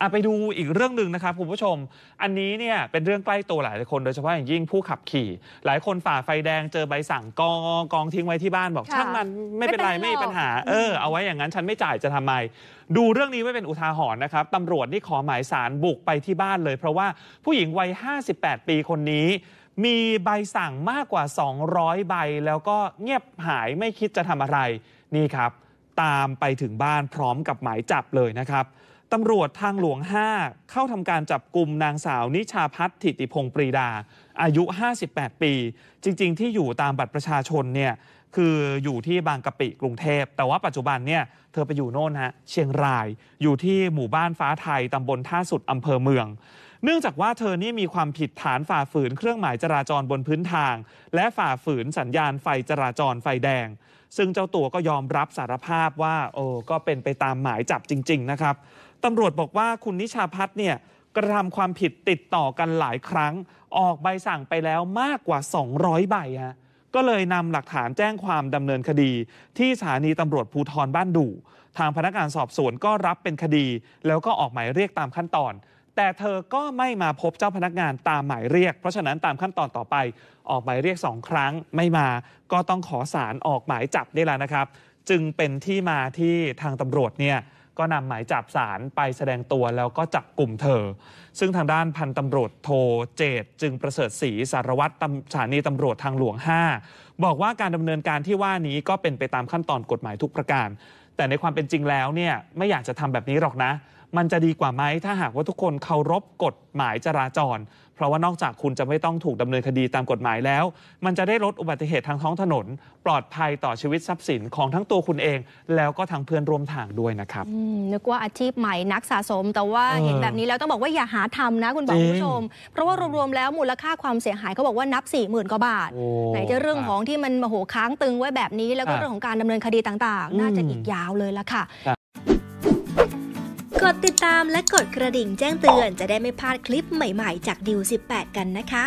อาไปดูอีกเรื่องหนึ่งนะครับคุณผู้ชม อันนี้เนี่ยเป็นเรื่องใกล้ตัวหลายคนโดยเฉพาะอย่างยิ่งผู้ขับขี่ หลายคนฝ่าไฟแดงเจอใบสั่งกองกองทิ้งไว้ที่บ้านบอกช่างมันไม่เป็นไรไม่มีปัญหาเออเอาไว้อย่างนั้นฉันไม่จ่ายจะทำไม ดูเรื่องนี้ไว้เป็นอุทาหรณ์นะครับตำรวจนี่ขอหมายสารบุกไปที่บ้านเลยเพราะว่าผู้หญิงวัย58 ปีคนนี้ มีใบสั่งมากกว่า 200 ใบ แล้วก็เงียบหายไม่คิดจะทำอะไรนี่ครับ ตามไปถึงบ้านพร้อมกับหมายจับเลยนะครับตำรวจทางหลวง 5 เข้าทำการจับกลุ่มนางสาวนิชาพัฒน์ถิติพงศ์ปรีดา อายุ 58 ปี จริง ๆ ที่อยู่ตามบัตรประชาชนเนี่ยคืออยู่ที่บางกะปิกรุงเทพ แต่ว่าปัจจุบันเนี่ยเธอไปอยู่โน่นฮะเชียงรายอยู่ที่หมู่บ้านฟ้าไทย ตำบลท่าสุดอำเภอเมือง เนื่องจากว่าเธอนี่มีความผิดฐานฝ่าฝืนเครื่องหมายจราจรบนพื้นทาง และฝ่าฝืนสัญญาณไฟจราจรไฟแดง ซึ่งเจ้าตัวก็ยอมรับสารภาพว่าโอ้ก็เป็นไปตามหมายจับจริง ๆ นะครับตำรวจบอกว่าคุณนิชาพัฒน์เนี่ยกระทำความผิดติดต่อกันหลายครั้ง ออกใบสั่งไปแล้วมากกว่า 200 ใบฮะก็เลยนำหลักฐานแจ้งความดำเนินคดี ที่สถานีตำรวจภูทรบ้านดู่ทางพนักงานสอบสวนก็รับเป็นคดี แล้วก็ออกหมายเรียกตามขั้นตอน แต่เธอก็ไม่มาพบเจ้าพนักงานตามหมายเรียก เพราะฉะนั้นตามขั้นตอนต่อไปออกหมายเรียกสองครั้ง ไม่มาก็ต้องขอสารออกหมายจับได้แล้วนะครับ จึงเป็นที่มาที่ทางตำรวจเนี่ยก็นำหมายจับสารไปแสดงตัวแล้วก็จับกลุ่มเธอ ซึ่งทางด้านพันตำรวจโทเจตจึงประเสริฐศรีสารวัตรสถานีตำรวจทางหลวง 5 บอกว่าการดำเนินการที่ว่านี้ก็เป็นไปตามขั้นตอนกฎหมายทุกประการแต่ในความเป็นจริงแล้วเนี่ย ไม่อยากจะทำแบบนี้หรอกนะ มันจะดีกว่าไหมถ้าหากว่าทุกคนเคารพกฎหมายจราจร เพราะว่านอกจากคุณจะไม่ต้องถูกดำเนินคดีตามกฎหมายแล้ว มันจะได้ลดอุบัติเหตุทางท้องถนน ปลอดภัยต่อชีวิตทรัพย์สินของทั้งตัวคุณเอง แล้วก็ทางเพื่อนร่วมทางด้วยนะครับนึกว่าอาชีพใหม่นักสะสม แต่ว่าเห็นแบบนี้แล้วต้องบอกว่าอย่าหาทำนะ คุณบอกผู้ชม เพราะว่ารวมๆแล้วมูลค่าความเสียหายเขาบอกว่านับ4ี่หมื่นกว่าบาทไหนจะเรื่องของที่มันโมโหค้างตึงไว้แบบนี้แล้วก็เรื่องของการดำเนินคดีต่างๆ น่าจะอีกยาาวเลยล่ะค่ะ กดติดตามและกดกระดิ่งแจ้งเตือนจะได้ไม่พลาดคลิปใหม่ๆ จากดิว18 กันนะคะ